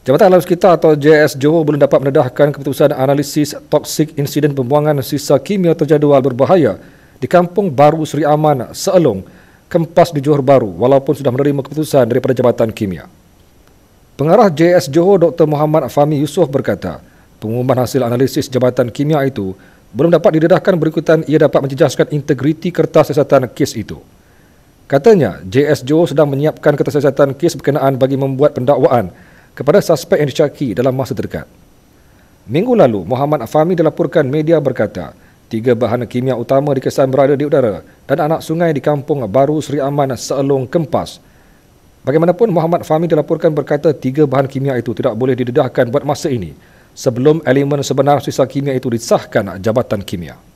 Jabatan Alam Sekitar atau JS Johor belum dapat mendedahkan keputusan analisis toksik insiden pembuangan sisa kimia terjadual berbahaya di Kampung Baru Seri Aman, Seelong, Kempas di Johor Baru walaupun sudah menerima keputusan daripada Jabatan Kimia. Pengarah JS Johor Dr. Muhammad Fahmi Yusof berkata, pengumuman hasil analisis Jabatan Kimia itu belum dapat didedahkan berikutan ia dapat menjejaskan integriti kertas siasatan kes itu. Katanya, JS Johor sedang menyiapkan kertas siasatan kes berkenaan bagi membuat pendakwaan kepada suspek yang dicaki dalam masa terdekat. Minggu lalu, Muhammad Afami dilaporkan media berkata, tiga bahan kimia utama dikesan berada di udara dan anak sungai di kampung Baru Seri Aman Seelong Kempas. Bagaimanapun, Muhammad Fahmi dilaporkan berkata tiga bahan kimia itu tidak boleh didedahkan buat masa ini sebelum elemen sebenar sisa kimia itu disahkan Jabatan Kimia.